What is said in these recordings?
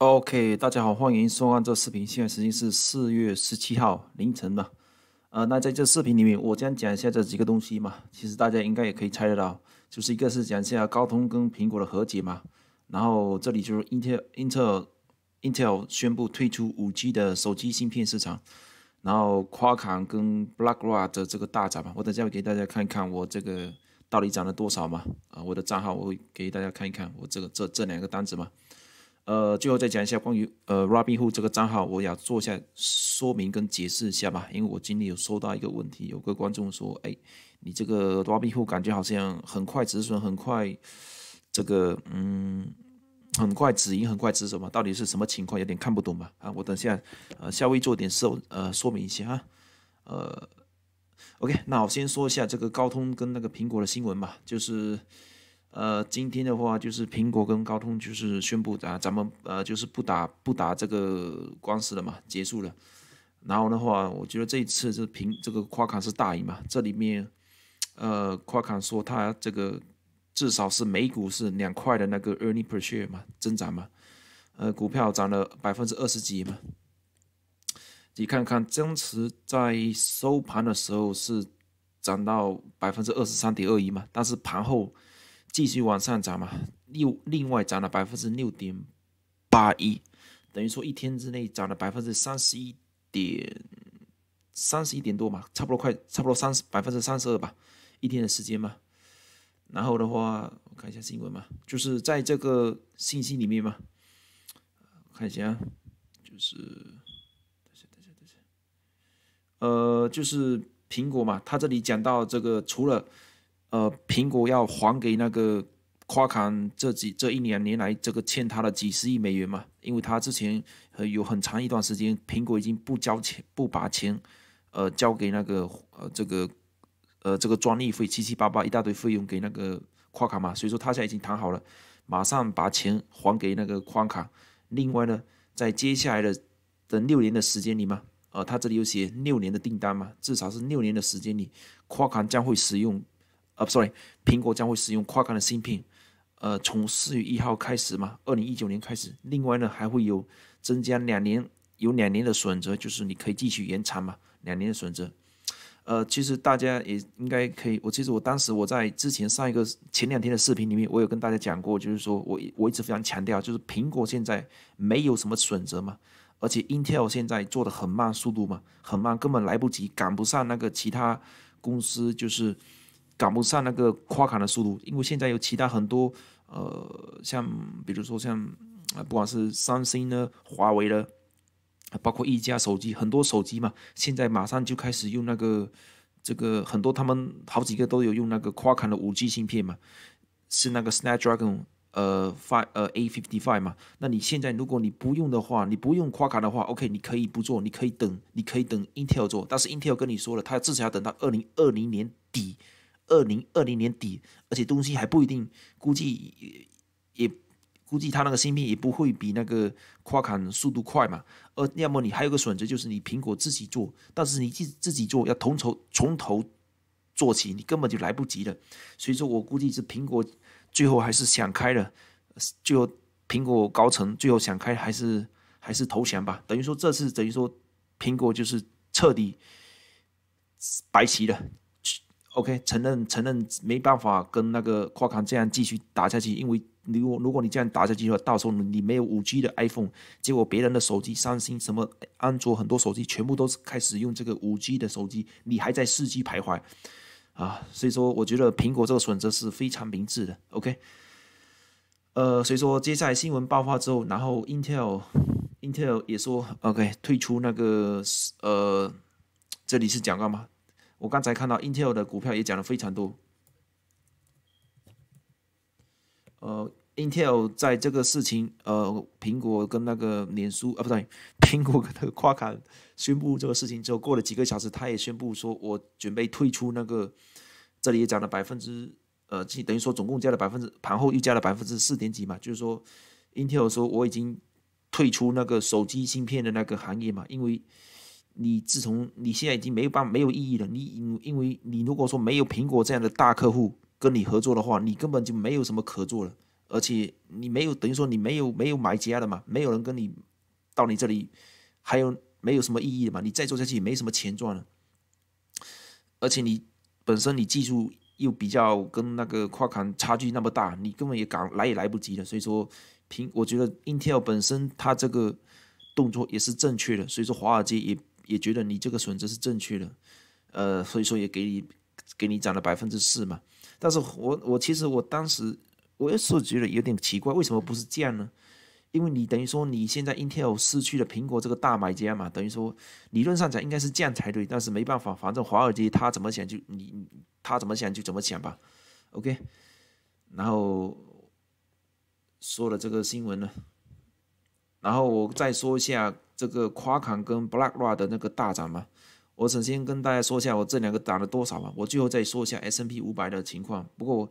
OK，大家好，欢迎收看这视频。现在时间是四月十七号凌晨嘛，呃，那在这视频里面，我将讲一下这几个东西嘛。其实大家应该也可以猜得到，就是一个是讲一下高通跟苹果的和解嘛，然后这里就是 Intel Intel Intel 宣布退出五 G 的手机芯片市场，然后 Qualcomm 跟 b r o a d c o 的这个大涨嘛。我等下会给大家看一看我这个到底涨了多少嘛，啊，我的账号我会给大家看一看我这个这这两个单子嘛。呃，最后再讲一下关于呃，Robinhood 这个账号，我要做一下说明跟解释一下吧，因为我今天有收到一个问题，有个观众说，哎，你这个 Robinhood 感觉好像很快止损，很快这个嗯，很快止盈，很快止损嘛，到底是什么情况，有点看不懂吧？啊，我等下呃稍微做点说呃说明一下啊，呃，OK，那我先说一下这个高通跟那个苹果的新闻吧，就是。呃，今天的话就是苹果跟高通就是宣布啊，咱们呃就是不打不打这个官司了嘛，结束了。然后的话，我觉得这一次是苹这个夸克是大赢嘛，这里面呃夸克说它这个至少是每股是两块的那个 e a r n i n g per share 嘛增长嘛，呃股票涨了百分之二十几嘛，你看看增持在收盘的时候是涨到百分之二十三点二一嘛，但是盘后。继续往上涨嘛，又另外涨了百分之六点八一，等于说一天之内涨了百分之三十一点三十一点多嘛，差不多快差不多三十百分之三十二吧，一天的时间嘛。然后的话，我看一下新闻嘛，就是在这个信息里面嘛，看一下，就是，等下等下等下，呃，就是苹果嘛，它这里讲到这个除了。呃，苹果要还给那个夸卡这几这一两年来这个欠他的几十亿美元嘛？因为他之前呃有很长一段时间，苹果已经不交钱，不把钱呃交给那个呃这个呃这个专利费七七八八一大堆费用给那个夸卡嘛，所以说他现在已经谈好了，马上把钱还给那个夸卡。另外呢，在接下来的等六年的时间里嘛，呃，他这里有写六年的订单嘛，至少是六年的时间里，夸卡将会使用。啊，sorry，苹果将会使用跨港的芯片，呃，从四月一号开始嘛，二零一九年开始。另外呢，还会有增加两年，有两年的选择，就是你可以继续延长嘛，两年的选择。呃，其实大家也应该可以，我记得我当时我在之前上一个前两天的视频里面，我有跟大家讲过，就是说我我一直非常强调，就是苹果现在没有什么选择嘛，而且 Intel 现在做的很慢，速度嘛很慢，根本来不及赶不上那个其他公司，就是。赶不上那个夸卡的速度，因为现在有其他很多，呃，像比如说像，不管是三星的、华为的，包括一加手机，很多手机嘛，现在马上就开始用那个这个很多他们好几个都有用那个夸卡的五 G 芯片嘛，是那个 Snapdragon 呃 f e 呃 A55 嘛。那你现在如果你不用的话，你不用夸卡的话，OK，你可以不做，你可以等，你可以等 Intel 做，但是 Intel 跟你说了，他至少要等到二零二零年底。二零二零年底，而且东西还不一定，估计也估计他那个芯片也不会比那个跨卡速度快嘛。而要么你还有个选择，就是你苹果自己做，但是你自自己做要从头从头做起，你根本就来不及了。所以说，我估计是苹果最后还是想开了，最后苹果高层最后想开还是还是投降吧。等于说这次等于说苹果就是彻底白棋了。OK，承认承认没办法跟那个跨康这样继续打下去，因为如果如果你这样打下去的话，到时候你没有五 G 的 iPhone，结果别人的手机，三星、什么安卓，很多手机全部都是开始用这个五 G 的手机，你还在四 G 徘徊啊，所以说我觉得苹果这个选择是非常明智的。OK，呃，所以说接下来新闻爆发之后，然后 Intel，Intel 也说 OK 退出那个呃，这里是讲干嘛？我刚才看到 Intel 的股票也讲了非常多，呃，Intel 在这个事情，呃，苹果跟那个脸书啊，不对，苹果跟那个夸卡宣布这个事情之后，过了几个小时，他也宣布说，我准备退出那个，这里也讲了百分之，呃，等于说总共加了百分之，盘后又加了百分之四点几嘛，就是说，Intel 说我已经退出那个手机芯片的那个行业嘛，因为。你自从你现在已经没有办没有意义了。你因为你如果说没有苹果这样的大客户跟你合作的话，你根本就没有什么可做了。而且你没有等于说你没有没有买家的嘛，没有人跟你到你这里，还有没有什么意义嘛？你再做下去也没什么钱赚了。而且你本身你技术又比较跟那个跨坎差距那么大，你根本也赶来也来不及了。所以说，苹我觉得 Intel 本身它这个动作也是正确的。所以说华尔街也。也觉得你这个选择是正确的，呃，所以说也给你给你涨了百分之四嘛。但是我我其实我当时我也是觉得有点奇怪，为什么不是降呢？因为你等于说你现在 Intel 失去了苹果这个大买家嘛，等于说理论上讲应该是降才对。但是没办法，反正华尔街他怎么想就你他怎么想就怎么想吧。OK，然后说了这个新闻呢，然后我再说一下。这个夸砍跟 BlackRock 的那个大涨嘛，我首先跟大家说一下我这两个涨了多少嘛，我最后再说一下 S&P N 五百的情况。不过，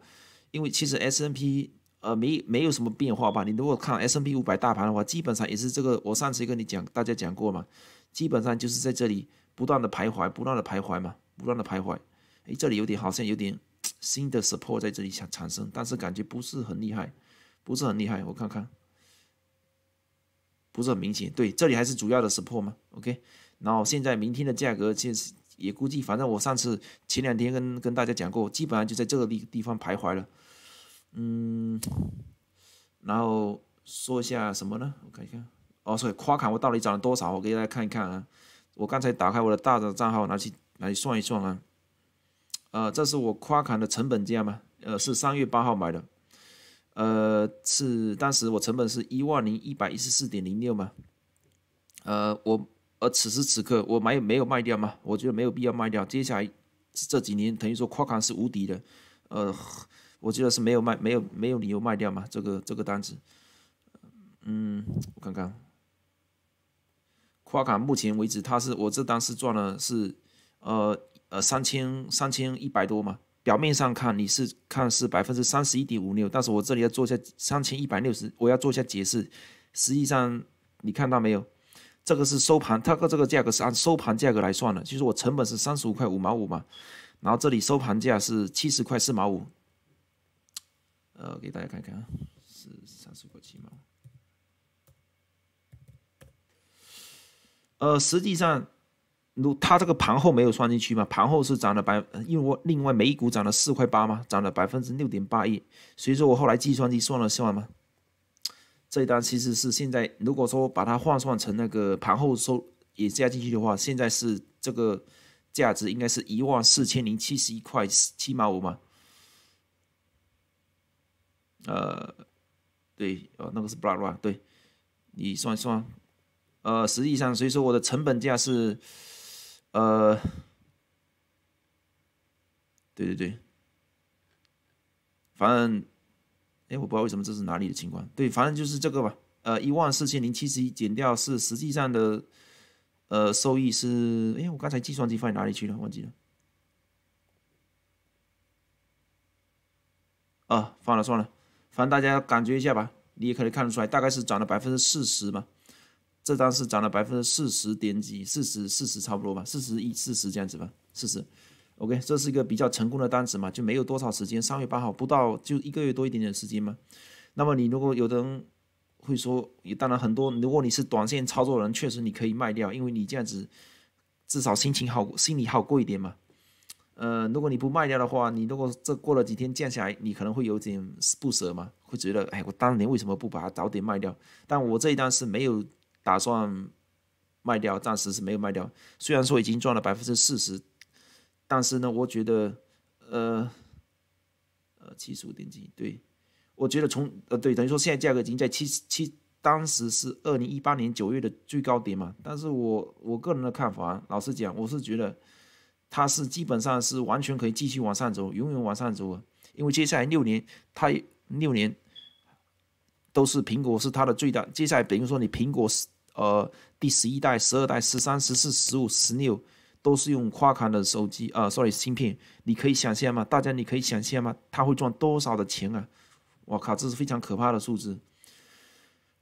因为其实 S&P N 呃没没有什么变化吧。你如果看 S&P N 五百大盘的话，基本上也是这个，我上次跟你讲大家讲过嘛，基本上就是在这里不断的徘徊，不断的徘徊嘛，不断的徘徊。诶，这里有点好像有点新的 support 在这里想产生，但是感觉不是很厉害，不是很厉害。我看看。不是很明显，对，这里还是主要的突破吗？OK，然后现在明天的价格其实也估计，反正我上次前两天跟跟大家讲过，基本上就在这个地地方徘徊了。嗯，然后说一下什么呢？我看一下，哦，所以夸砍我到底涨了多少？我给大家看一看啊，我刚才打开我的大的账号拿去来算一算啊，呃，这是我夸砍的成本价吗？呃，是三月八号买的。呃，是当时我成本是一万零一百一十四点零六嘛？呃，我而此时此刻我没没有卖掉嘛？我觉得没有必要卖掉。接下来这几年等于说夸卡是无敌的，呃，我觉得是没有卖没有没有理由卖掉嘛？这个这个单子，嗯，我看看，夸卡目前为止他是我这单是赚了是呃呃三千三千一百多嘛？表面上看你是看是百分之三十一点五六，但是我这里要做一下三千一百六十，我要做一下解释。实际上你看到没有？这个是收盘，它个这个价格是按收盘价格来算的，就是我成本是三十五块五毛五嘛，然后这里收盘价是七十块四毛五。呃，给大家看看啊，是三十块七毛。呃，实际上。如它这个盘后没有算进去嘛？盘后是涨了百，因为我另外每一股涨了四块八嘛，涨了百分之六点八一，所以说我后来计算机算了算嘛，这一单其实是现在如果说把它换算成那个盘后收也加进去的话，现在是这个价值应该是一万四千零七十一块七毛五嘛？呃，对，哦，那个是布拉布拉，对，你算一算，呃，实际上，所以说我的成本价是。呃，对对对，反正，哎，我不知道为什么这是哪里的情况。对，反正就是这个吧。呃，一万四千零七十一减掉是实际上的，呃，收益是，哎，我刚才计算机放哪里去了？忘记了。啊，放了算了，反正大家感觉一下吧。你也可以看得出来，大概是涨了百分之四十吧。这张是涨了百分之四十点几，四十四十差不多吧，四十一四十这样子吧，四十。OK，这是一个比较成功的单子嘛，就没有多少时间，三月八号不到就一个月多一点点时间嘛。那么你如果有的人会说，当然很多，如果你是短线操作人，确实你可以卖掉，因为你这样子至少心情好，心里好过一点嘛。呃，如果你不卖掉的话，你如果这过了几天降下来，你可能会有点不舍嘛，会觉得哎，我当年为什么不把它早点卖掉？但我这一单是没有。打算卖掉，暂时是没有卖掉。虽然说已经赚了百分之四十，但是呢，我觉得，呃呃，七十五点几，对，我觉得从呃对，等于说现在价格已经在七七，当时是二零一八年九月的最高点嘛。但是我我个人的看法老实讲，我是觉得它是基本上是完全可以继续往上走，永远往上走。因为接下来六年，它六年都是苹果是它的最大。接下来等于说你苹果是。呃，第十一代、十二代、十三、十四、十五、十六，都是用夸卡的手机。呃，sorry，芯片，你可以想象吗？大家，你可以想象吗？他会赚多少的钱啊？我靠，这是非常可怕的数字。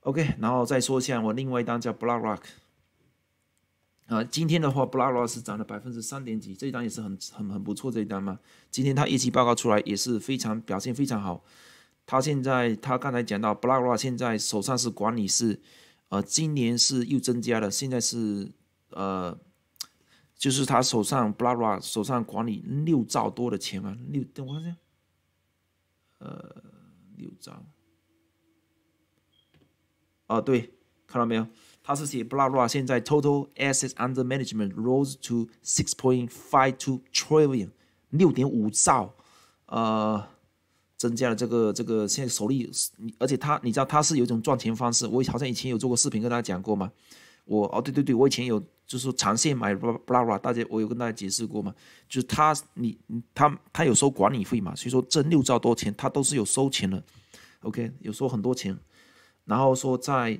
OK，然后再说一下我另外一单叫 b l a c k Rock。啊，今天的话 b l a c k Rock 是涨了百分之三点几，这一单也是很很很不错这一单嘛。今天他业绩报告出来也是非常表现非常好。他现在他刚才讲到 b l a c k Rock 现在手上是管理是。呃，今年是又增加了，现在是，呃，就是他手上 b 布拉布 a 手上管理六兆多的钱嘛，六等我看下，呃，六兆，哦对，看到没有？他是写 b 布拉布 a 现在 total assets under management rose to six point five two trillion，六点五兆，呃。增加了这个这个，现在手里，而且他，你知道他是有一种赚钱方式，我好像以前有做过视频跟大家讲过嘛，我哦对对对，我以前有就是长线买布拉巴拉，大家我有跟大家解释过嘛，就是他你他他有收管理费嘛，所以说这六兆多钱他都是有收钱的，OK 有收很多钱，然后说在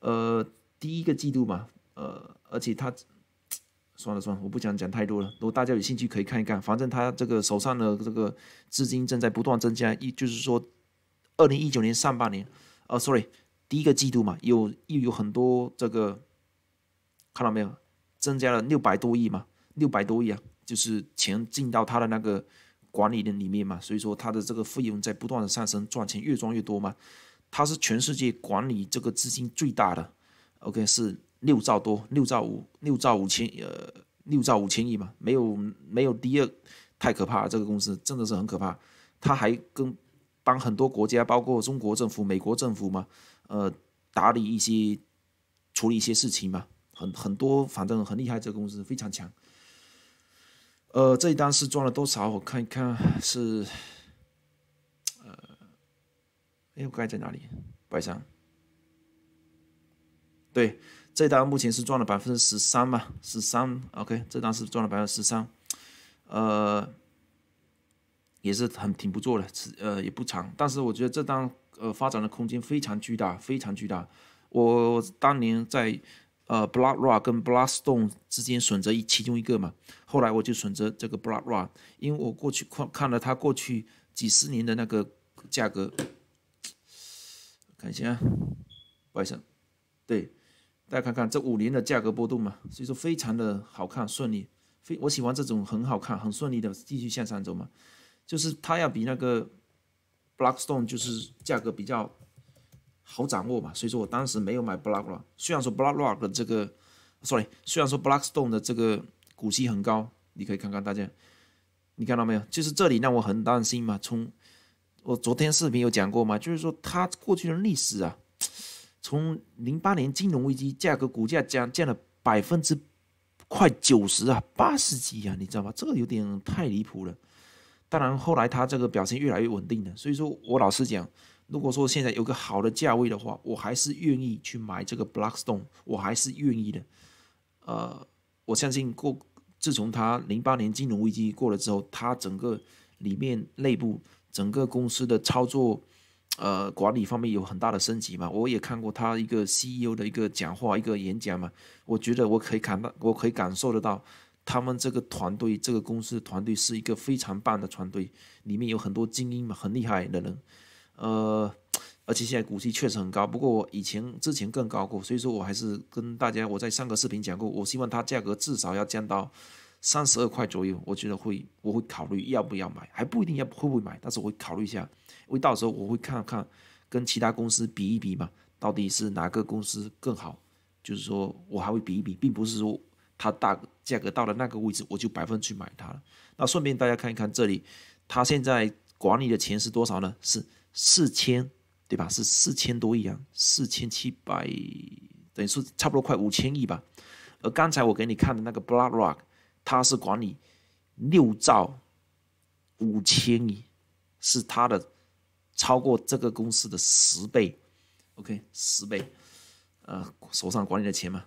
呃第一个季度嘛，呃而且他。算了算了，我不想讲太多了。如果大家有兴趣，可以看一看。反正他这个手上的这个资金正在不断增加，一就是说，二零一九年上半年，呃，sorry，第一个季度嘛，有又有很多这个，看到没有，增加了六百多亿嘛，六百多亿啊，就是钱进到他的那个管理的里面嘛，所以说他的这个费用在不断的上升，赚钱越赚越多嘛。他是全世界管理这个资金最大的，OK 是。六兆多，六兆五，六兆五千，呃，六兆五千亿嘛，没有没有第二，太可怕了，这个公司真的是很可怕。他还跟帮很多国家，包括中国政府、美国政府嘛，呃，打理一些、处理一些事情嘛，很很多，反正很厉害，这个公司非常强。呃，这一单是赚了多少？我看一看是，呃，哎，我刚才在哪里？白山。对。这单目前是赚了百分之十三嘛，十三，OK，这单是赚了百分之十三，呃，也是很挺不错的，呃，也不长，但是我觉得这单呃发展的空间非常巨大，非常巨大。我当年在呃 Blood r c k 跟 Blood Stone 之间选择一其中一个嘛，后来我就选择这个 Blood r c k 因为我过去看了他过去几十年的那个价格，看一下，不好意思，对。大家看看这五年的价格波动嘛，所以说非常的好看，顺利。非我喜欢这种很好看、很顺利的继续向上走嘛，就是它要比那个 Blackstone，就是价格比较好掌握嘛。所以说我当时没有买 Blackrock，虽然说 Blackrock 这个，sorry，虽然说 Blackstone 的这个股息很高，你可以看看大家，你看到没有？就是这里让我很担心嘛。从我昨天视频有讲过嘛，就是说它过去的历史啊。从零八年金融危机，价格股价降降了百分之快九十啊，八十几啊，你知道吗？这个有点太离谱了。当然后来它这个表现越来越稳定了，所以说我老实讲，如果说现在有个好的价位的话，我还是愿意去买这个 Blockstone，我还是愿意的。呃，我相信过自从它零八年金融危机过了之后，它整个里面内部整个公司的操作。呃，管理方面有很大的升级嘛。我也看过他一个 CEO 的一个讲话，一个演讲嘛。我觉得我可以看到，我可以感受得到，他们这个团队，这个公司团队是一个非常棒的团队，里面有很多精英嘛，很厉害的人。呃，而且现在股息确实很高，不过我以前之前更高过，所以说我还是跟大家，我在上个视频讲过，我希望它价格至少要降到。三十二块左右，我觉得会，我会考虑要不要买，还不一定要会不会买，但是我会考虑一下，因为到时候我会看看跟其他公司比一比嘛，到底是哪个公司更好，就是说我还会比一比，并不是说它大价格到了那个位置我就百分去买它了。那顺便大家看一看这里，它现在管理的钱是多少呢？是四千，对吧？是四千多亿啊，四千七百，等于说差不多快五千亿吧。而刚才我给你看的那个 b l a c k Rock。他是管理六兆五千亿，是他的超过这个公司的十倍，OK 十倍，呃手上管理的钱嘛。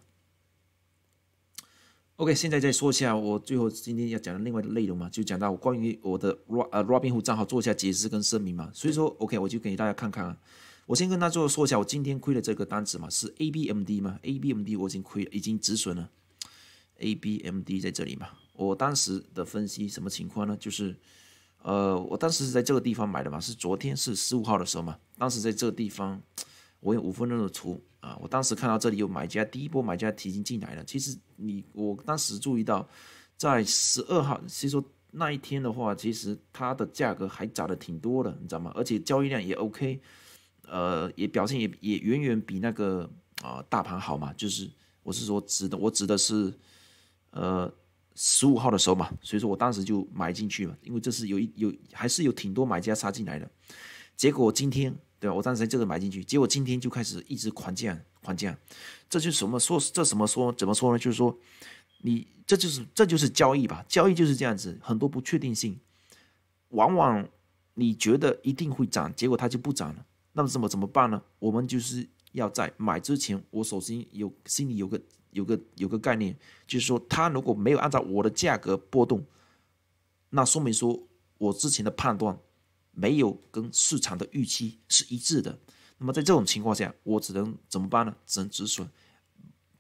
OK 现在再说一下我最后今天要讲的另外的内容嘛，就讲到关于我的 Rob Robinhood 账号做一下解释跟声明嘛。所以说 OK 我就给大家看看啊，我先跟大家说一下我今天亏的这个单子嘛，是 ABMD 嘛，ABMD 我已经亏已经止损了。A B M D 在这里嘛？我当时的分析什么情况呢？就是，呃，我当时是在这个地方买的嘛，是昨天是十五号的时候嘛。当时在这个地方，我用五分钟的图啊，我当时看到这里有买家，第一波买家提前进来了。其实你，我当时注意到，在十二号，其实那一天的话，其实它的价格还涨得挺多的，你知道吗？而且交易量也 OK，呃，也表现也也远远比那个啊大盘好嘛。就是我是说指的，我指的是。呃，十五号的时候嘛，所以说我当时就买进去了，因为这是有一有还是有挺多买家杀进来的。结果今天，对吧？我当时这个买进去，结果今天就开始一直狂降狂降。这就什么说？这什么说？怎么说呢？就是说，你这就是这就是交易吧，交易就是这样子，很多不确定性。往往你觉得一定会涨，结果它就不涨了。那么怎么怎么办呢？我们就是要在买之前，我首先有心里有个。有个有个概念，就是说，他如果没有按照我的价格波动，那说明说我之前的判断没有跟市场的预期是一致的。那么在这种情况下，我只能怎么办呢？只能止损，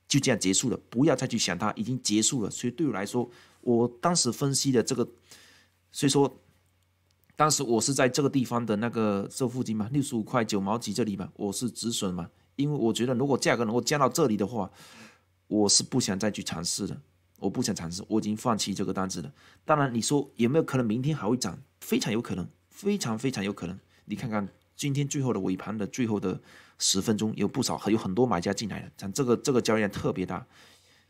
就这样结束了。不要再去想它，已经结束了。所以对我来说，我当时分析的这个，所以说，当时我是在这个地方的那个这附近嘛，六十五块九毛几这里嘛，我是止损嘛，因为我觉得如果价格能够降到这里的话。我是不想再去尝试的，我不想尝试，我已经放弃这个单子了。当然，你说有没有可能明天还会涨？非常有可能，非常非常有可能。你看看今天最后的尾盘的最后的十分钟，有不少还有很多买家进来了，讲这个这个交易量特别大。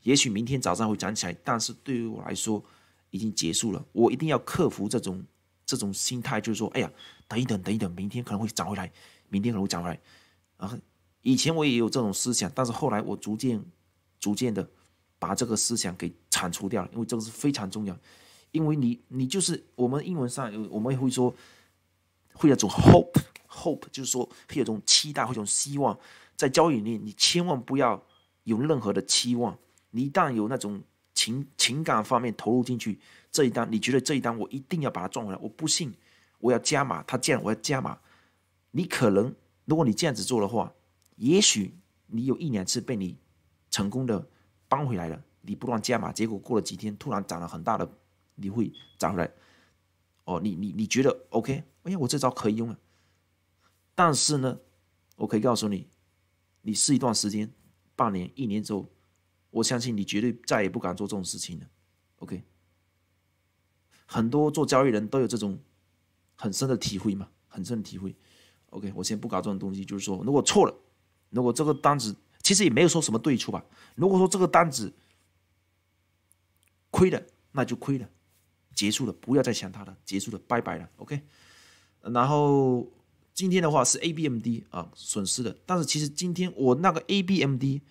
也许明天早上会涨起来，但是对于我来说已经结束了。我一定要克服这种这种心态，就是说，哎呀，等一等，等一等，明天可能会涨回来，明天可能会涨回来。啊，以前我也有这种思想，但是后来我逐渐。逐渐的把这个思想给铲除掉，因为这个是非常重要。因为你，你就是我们英文上有，我们会说会有种 hope，hope 就是说会有种期待，会有种希望。在交易里，你千万不要有任何的期望。你一旦有那种情情感方面投入进去这一单，你觉得这一单我一定要把它赚回来，我不信，我要加码，这样我要加码。你可能如果你这样子做的话，也许你有一两次被你。成功的搬回来了，你不断加码，结果过了几天突然涨了很大的，你会涨回来。哦，你你你觉得 O K？哎呀，我这招可以用啊。但是呢，我可以告诉你，你试一段时间，半年、一年之后，我相信你绝对再也不敢做这种事情了。O K，很多做交易人都有这种很深的体会嘛，很深的体会。O K，我先不搞这种东西，就是说，如果错了，如果这个单子。其实也没有说什么对错吧。如果说这个单子亏了，那就亏了，结束了，不要再想它了，结束了，拜拜了，OK。然后今天的话是 ABMD 啊，损失的。但是其实今天我那个 ABMD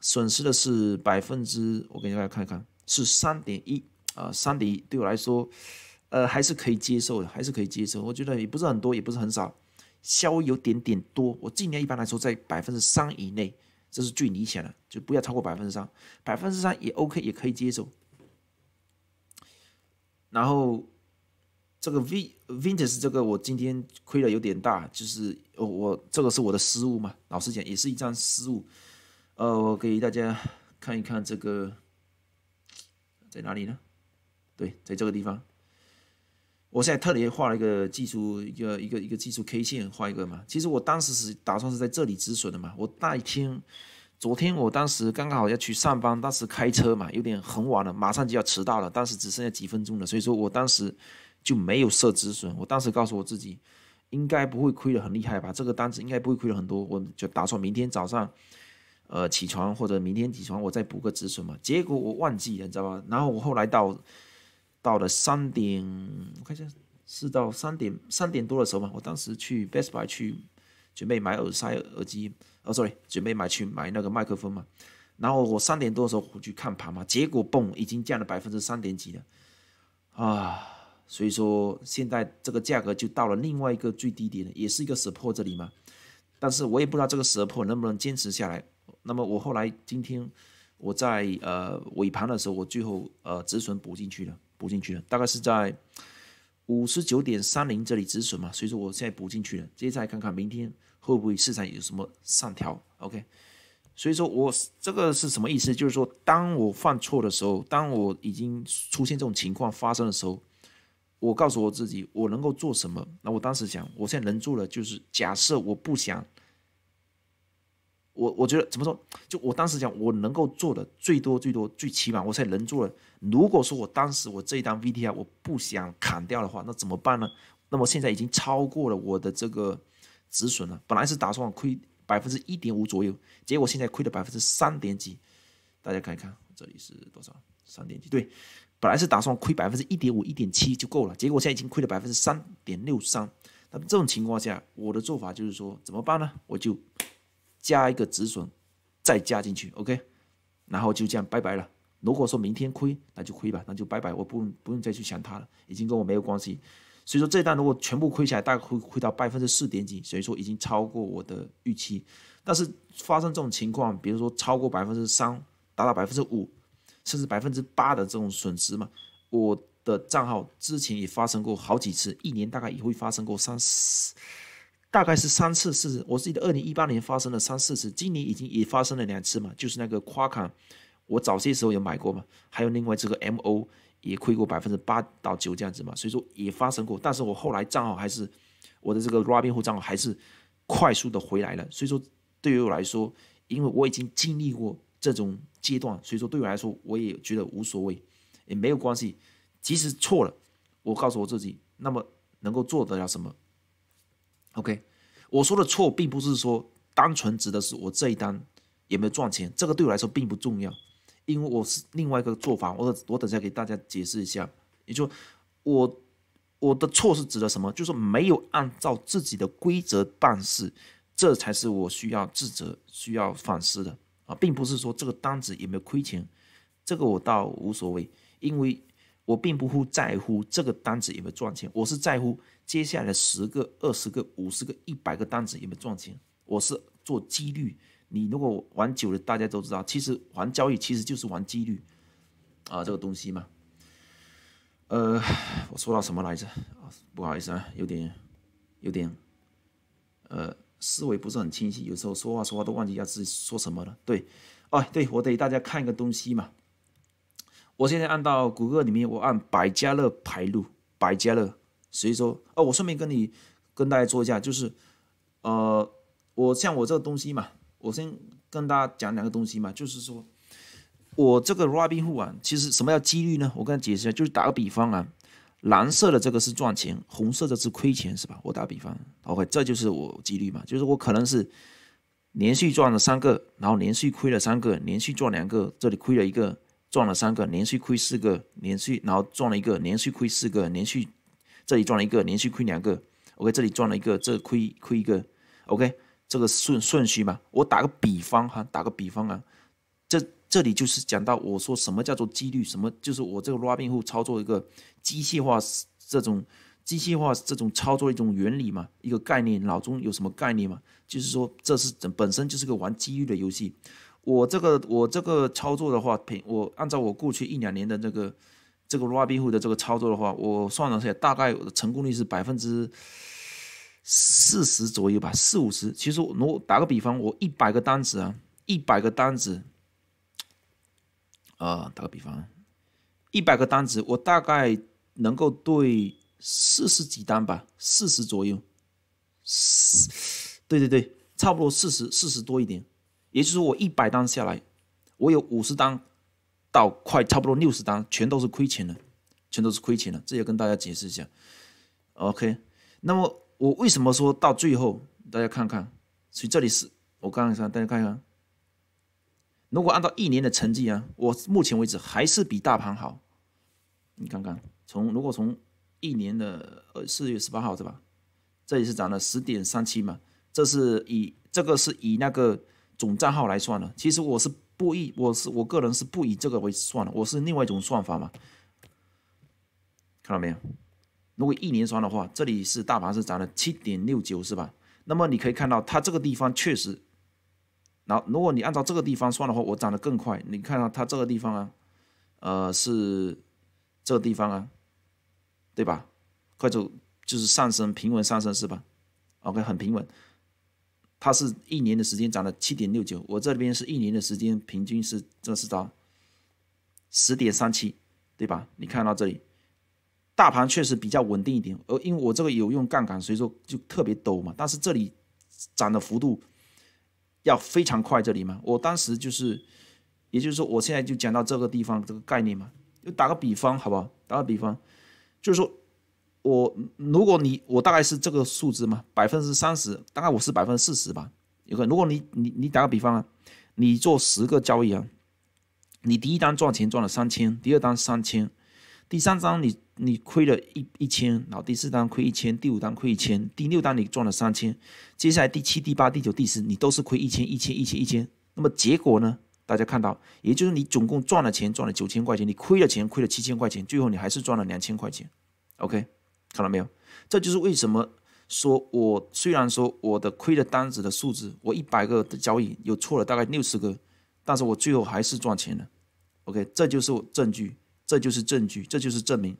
损失的是百分之，我给大家看一看，是三点一啊，三点，对我来说，呃，还是可以接受的，还是可以接受。我觉得也不是很多，也不是很少，稍微有点点多。我尽量一般来说在百分之三以内。这是最理想的，就不要超过百分之三，百分之三也 OK，也可以接受。然后这个 V Vintus 这个我今天亏的有点大，就是我这个是我的失误嘛，老实讲也是一张失误。呃，我给大家看一看这个在哪里呢？对，在这个地方。我现在特别画了一个技术，一个一个一个技术 K 线，画一个嘛。其实我当时是打算是在这里止损的嘛。我那一天，昨天我当时刚刚好要去上班，当时开车嘛，有点很晚了，马上就要迟到了，当时只剩下几分钟了，所以说我当时就没有设止损。我当时告诉我自己，应该不会亏得很厉害吧，这个单子应该不会亏了很多，我就打算明天早上，呃起床或者明天起床我再补个止损嘛。结果我忘记了，你知道吧？然后我后来到。到了三点，我看一下是到三点三点多的时候嘛。我当时去 Best Buy 去准备买耳塞、耳机，哦，sorry，准备买去买那个麦克风嘛。然后我三点多的时候去看盘嘛，结果嘣，已经降了百分之三点几了啊！所以说现在这个价格就到了另外一个最低点，也是一个 r 破这里嘛。但是我也不知道这个 r 破能不能坚持下来。那么我后来今天我在呃尾盘的时候，我最后呃止损补进去了。补进去了，大概是在五十九点三零这里止损嘛，所以说我现在补进去了，接下来看看明天会不会市场有什么上调。OK，所以说，我这个是什么意思？就是说，当我犯错的时候，当我已经出现这种情况发生的时候，我告诉我自己，我能够做什么？那我当时想，我现在忍住了，就是假设我不想。我我觉得怎么说？就我当时讲，我能够做的最多最多最起码，我现在能做的。如果说我当时我这一单 VTR 我不想砍掉的话，那怎么办呢？那么现在已经超过了我的这个止损了。本来是打算亏百分之一点五左右，结果现在亏了百分之三点几。大家看一看，这里是多少？三点几？对，本来是打算亏百分之一点五、一点七就够了，结果现在已经亏了百分之三点六三。那么这种情况下，我的做法就是说怎么办呢？我就。加一个止损，再加进去，OK，然后就这样拜拜了。如果说明天亏，那就亏吧，那就拜拜，我不不用再去想它了，已经跟我没有关系。所以说这一单如果全部亏起来，大概会亏到百分之四点几，所以说已经超过我的预期。但是发生这种情况，比如说超过百分之三，达到百分之五，甚至百分之八的这种损失嘛，我的账号之前也发生过好几次，一年大概也会发生过三四。大概是三次，是我记得二零一八年发生了三四次，今年已经也发生了两次嘛，就是那个夸卡，我早些时候有买过嘛，还有另外这个 MO 也亏过百分之八到九这样子嘛，所以说也发生过，但是我后来账号还是我的这个 Robin 账号还是快速的回来了，所以说对于我来说，因为我已经经历过这种阶段，所以说对我来说我也觉得无所谓，也没有关系，即使错了，我告诉我自己，那么能够做得了什么？OK，我说的错并不是说单纯指的是我这一单有没有赚钱，这个对我来说并不重要，因为我是另外一个做法，我我等下给大家解释一下。也就我我的错是指的什么，就是没有按照自己的规则办事，这才是我需要自责、需要反思的啊，并不是说这个单子有没有亏钱，这个我倒无所谓，因为我并不在乎这个单子有没有赚钱，我是在乎。接下来十个、二十个、五十个、一百个单子有没有赚钱？我是做几率。你如果玩久了，大家都知道，其实玩交易其实就是玩几率啊，这个东西嘛。呃，我说到什么来着？不好意思啊，有点有点，呃，思维不是很清晰，有时候说话说话都忘记要自己说什么了。对，哦，对，我得大家看一个东西嘛。我现在按到谷歌里面，我按百家乐排路，百家乐。所以说，哦，我顺便跟你跟大家说一下，就是，呃，我像我这个东西嘛，我先跟大家讲两个东西嘛，就是说，我这个 Robin 户啊，其实什么叫几率呢？我跟大解释一下，就是打个比方啊，蓝色的这个是赚钱，红色的是亏钱，是吧？我打比方，OK，这就是我几率嘛，就是我可能是连续赚了三个，然后连续亏了三个，连续赚两个，这里亏了一个，赚了三个，连续亏四个，连续然后赚了一个，连续亏四个，连续。这里赚了一个，连续亏两个，OK，这里赚了一个，这亏亏一个，OK，这个顺顺序嘛。我打个比方哈，打个比方啊，这这里就是讲到我说什么叫做几率，什么就是我这个拉平后操作一个机械化这种机械化这种操作一种原理嘛，一个概念，脑中有什么概念嘛？就是说这是本身就是个玩几率的游戏，我这个我这个操作的话，凭我按照我过去一两年的那个。这个 r 拉 B d 的这个操作的话，我算了一下，大概我的成功率是百分之四十左右吧，四五十。其实我打个比方，我一百个单子啊，一百个单子，呃，打个比方，一百个单子，我大概能够对四十几单吧，四十左右。四，对对对，差不多四十四十多一点。也就是说，我一百单下来，我有五十单。到快差不多六十单，全都是亏钱的，全都是亏钱的。这也跟大家解释一下。OK，那么我为什么说到最后，大家看看，所以这里是，我刚刚说，大家看看。如果按照一年的成绩啊，我目前为止还是比大盘好。你看看，从如果从一年的呃四月十八号对吧？这里是涨了十点三七嘛，这是以这个是以那个总账号来算的。其实我是。不以我是我个人是不以这个为算的，我是另外一种算法嘛。看到没有？如果一年算的话，这里是大盘是涨了七点六九是吧？那么你可以看到它这个地方确实，然后如果你按照这个地方算的话，我涨得更快。你看到它这个地方啊，呃是这个地方啊，对吧？快走，就是上升，平稳上升是吧？OK，很平稳。它是一年的时间涨了七点六九，我这边是一年的时间平均是这是到十点三七，对吧？你看到这里，大盘确实比较稳定一点，而因为我这个有用杠杆，所以说就特别陡嘛。但是这里涨的幅度要非常快，这里嘛，我当时就是，也就是说我现在就讲到这个地方这个概念嘛，就打个比方，好不好？打个比方，就是说。我如果你我大概是这个数字嘛，百分之三十，大概我是百分之四十吧。有个如果你你你打个比方啊，你做十个交易啊，你第一单赚钱赚了三千，第二单三千，第三单你你亏了一一千，然后第四单亏一千，第五单亏一千，第六单你赚了三千，接下来第七第八第九第十你都是亏一千一千一千一千，那么结果呢？大家看到，也就是你总共赚了钱赚了九千块钱，你亏了钱亏了七千块钱，最后你还是赚了两千块钱。OK。看到没有？这就是为什么说我虽然说我的亏的单子的数字，我一百个的交易有错了大概六十个，但是我最后还是赚钱的。OK，这就是证据，这就是证据，这就是证明，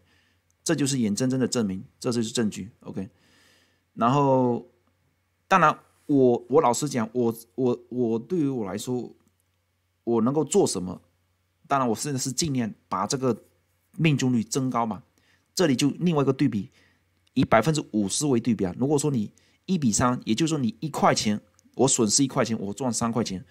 这就是眼睁睁的证明，这就是证据。OK，然后当然我我老实讲，我我我对于我来说，我能够做什么？当然我现在是尽量把这个命中率增高嘛。这里就另外一个对比。以百分之五十为对比啊，如果说你一比三，也就是说你一块钱，我损失一块钱，我赚三块钱，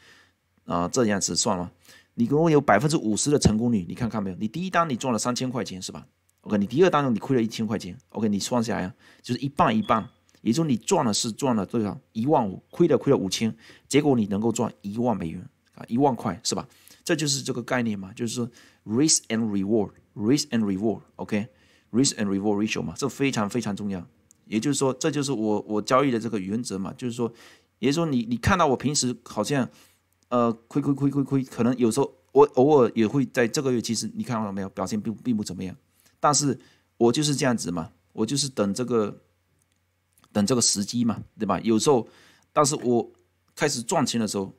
啊这样子算吗？你如果有百分之五十的成功率，你看看没有？你第一单你赚了三千块钱是吧？OK，你第二单你亏了一千块钱，OK，你算下来就是一半一半，也就是你赚了是赚了多少一万五，亏了亏了五千，结果你能够赚一万美元啊，一万块是吧？这就是这个概念嘛，就是 risk and reward，risk and reward，OK。Risk and reward ratio 嘛，这非常非常重要。也就是说，这就是我我交易的这个原则嘛。就是说，也就是说，你你看到我平时好像，呃，亏亏亏亏亏，可能有时候我偶尔也会在这个月，其实你看到了没有，表现并并不怎么样。但是我就是这样子嘛，我就是等这个，等这个时机嘛，对吧？有时候，但是我开始赚钱的时候，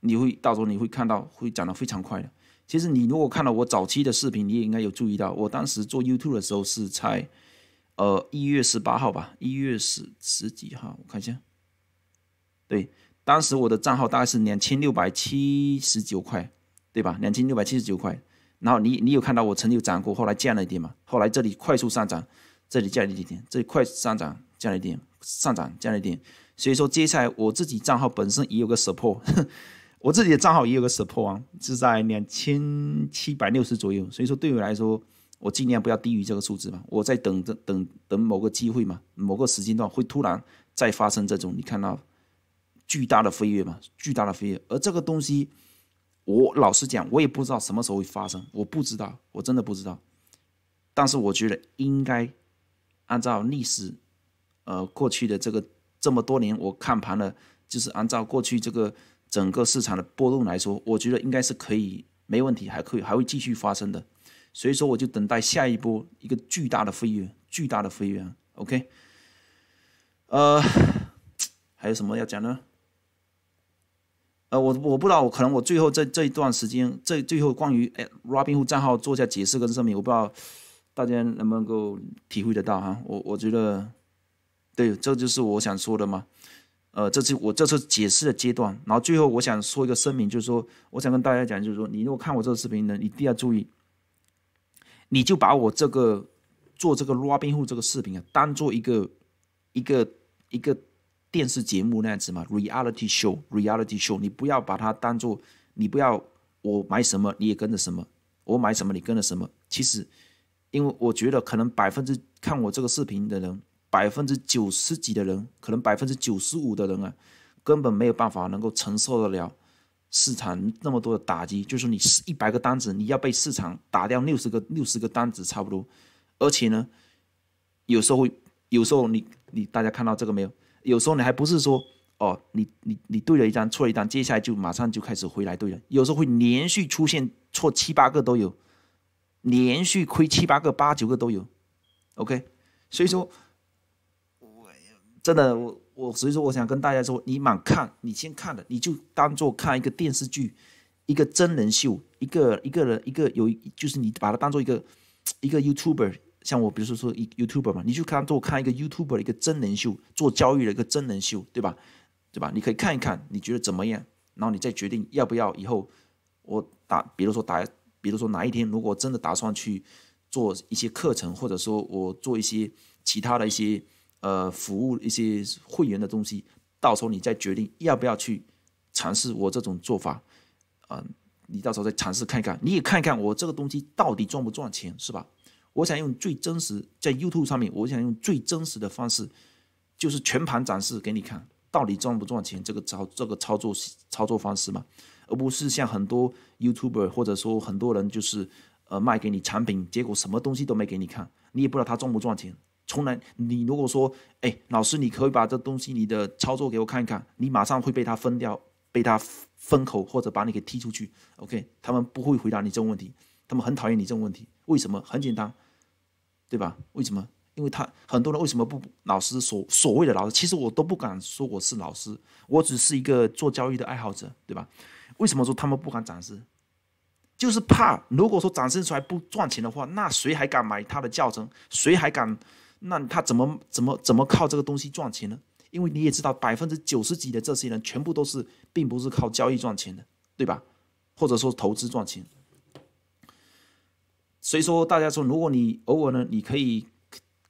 你会到时候你会看到会涨得非常快的。其实你如果看了我早期的视频，你也应该有注意到，我当时做 YouTube 的时候是才，呃，一月十八号吧，一月十十几号，我看一下，对，当时我的账号大概是两千六百七十九块，对吧？两千六百七十九块。然后你你有看到我曾经涨过，后来降了一点嘛？后来这里快速上涨，这里降了一点，这里快上涨降了一点，上涨降了一点。所以说接下来我自己账号本身也有个 support。我自己的账号也有个 support 啊，是在两千七百六十左右，所以说对我来说，我尽量不要低于这个数字嘛。我在等着，等等某个机会嘛，某个时间段会突然再发生这种，你看到巨大的飞跃嘛，巨大的飞跃。而这个东西，我老实讲，我也不知道什么时候会发生，我不知道，我真的不知道。但是我觉得应该按照历史，呃，过去的这个这么多年，我看盘了，就是按照过去这个。整个市场的波动来说，我觉得应该是可以，没问题，还可以，还会继续发生的。所以说，我就等待下一波一个巨大的飞跃，巨大的飞跃。OK，呃，还有什么要讲呢？呃，我我不知道，我可能我最后在这一段时间，这最后关于哎 Robin 账户账号做一下解释跟声明，我不知道大家能不能够体会得到哈。我我觉得，对，这就是我想说的嘛。呃，这是我这次解释的阶段，然后最后我想说一个声明，就是说，我想跟大家讲，就是说，你如果看我这个视频呢，一定要注意，你就把我这个做这个 Robin Hood 这个视频啊，当做一个一个一个电视节目那样子嘛，reality show，reality show，你不要把它当做，你不要我买什么你也跟着什么，我买什么你跟着什么，其实因为我觉得可能百分之看我这个视频的人。百分之九十几的人，可能百分之九十五的人啊，根本没有办法能够承受得了市场那么多的打击。就是你一百个单子，你要被市场打掉六十个，六十个单子差不多。而且呢，有时候有时候你你大家看到这个没有？有时候你还不是说哦，你你你对了一张，错了一张，接下来就马上就开始回来对了。有时候会连续出现错七八个都有，连续亏七八个八九个都有。OK，所以说。真的，我我所以说，我想跟大家说，你满看，你先看的，你就当做看一个电视剧，一个真人秀，一个一个人，一个有就是你把它当做一个一个 YouTuber，像我比如说说 YouTuber 嘛，你就当做看一个 YouTuber 的一个真人秀，做交易的一个真人秀，对吧？对吧？你可以看一看，你觉得怎么样？然后你再决定要不要以后我打，比如说打，比如说哪一天如果真的打算去做一些课程，或者说我做一些其他的一些。呃，服务一些会员的东西，到时候你再决定要不要去尝试我这种做法，嗯，你到时候再尝试看看，你也看看我这个东西到底赚不赚钱，是吧？我想用最真实在 YouTube 上面，我想用最真实的方式，就是全盘展示给你看，到底赚不赚钱这个操这个操作操作方式嘛，而不是像很多 YouTuber 或者说很多人就是呃卖给你产品，结果什么东西都没给你看，你也不知道他赚不赚钱。从来，你如果说，哎，老师，你可以把这东西你的操作给我看一看，你马上会被他封掉，被他封口，或者把你给踢出去。OK，他们不会回答你这种问题，他们很讨厌你这种问题。为什么？很简单，对吧？为什么？因为他很多人为什么不老师所所谓的老师，其实我都不敢说我是老师，我只是一个做交易的爱好者，对吧？为什么说他们不敢展示？就是怕如果说展示出来不赚钱的话，那谁还敢买他的教程？谁还敢？那他怎么怎么怎么靠这个东西赚钱呢？因为你也知道，百分之九十几的这些人全部都是，并不是靠交易赚钱的，对吧？或者说投资赚钱。所以说，大家说，如果你偶尔呢，你可以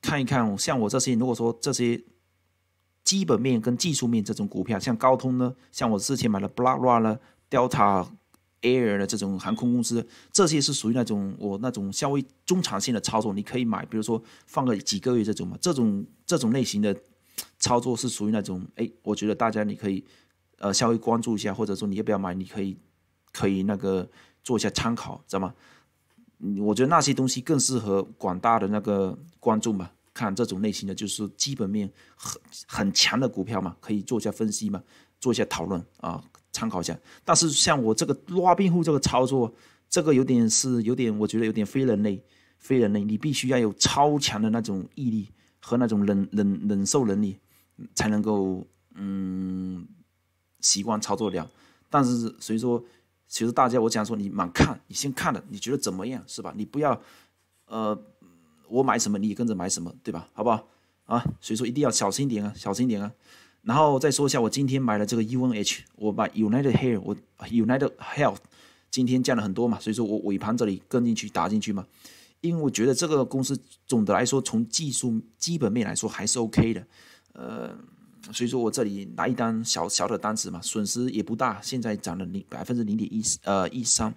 看一看，像我这些，如果说这些基本面跟技术面这种股票，像高通呢，像我之前买的布拉拉呢，t 塔。air 的这种航空公司，这些是属于那种我那种稍微中长线的操作，你可以买，比如说放个几个月这种嘛，这种这种类型的操作是属于那种哎，我觉得大家你可以呃稍微关注一下，或者说你要不要买，你可以可以那个做一下参考，知道吗？我觉得那些东西更适合广大的那个观众嘛，看这种类型的，就是基本面很很强的股票嘛，可以做一下分析嘛，做一下讨论啊。参考一下，但是像我这个拉冰户这个操作，这个有点是有点，我觉得有点非人类，非人类，你必须要有超强的那种毅力和那种忍忍忍受能力，才能够嗯习惯操作掉。但是，所以说，其实大家我讲说，你蛮看，你先看了，你觉得怎么样，是吧？你不要呃，我买什么，你跟着买什么，对吧？好不好？啊，所以说一定要小心点啊，小心点啊。然后再说一下，我今天买了这个 UNH，我把 United Health，我 United Health，今天降了很多嘛，所以说我尾盘这里跟进去打进去嘛，因为我觉得这个公司总的来说从技术基本面来说还是 OK 的，呃，所以说我这里拿一单小小的单子嘛，损失也不大，现在涨了零百分之零点一呃一三，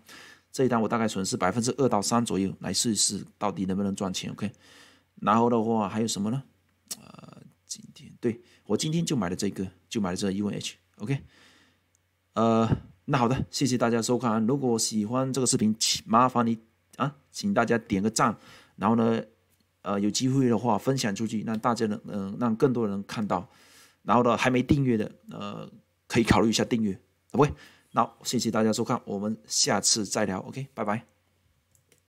这一单我大概损失百分之二到三左右，来试试到底能不能赚钱 OK，然后的话还有什么呢？呃，今天对。我今天就买了这个，就买了这个 UNH，OK。呃，那好的，谢谢大家收看。如果喜欢这个视频，请麻烦你啊，请大家点个赞，然后呢，呃，有机会的话分享出去，让大家能呃，让更多人看到。然后呢，还没订阅的，呃，可以考虑一下订阅。OK，那谢谢大家收看，我们下次再聊。OK，拜拜。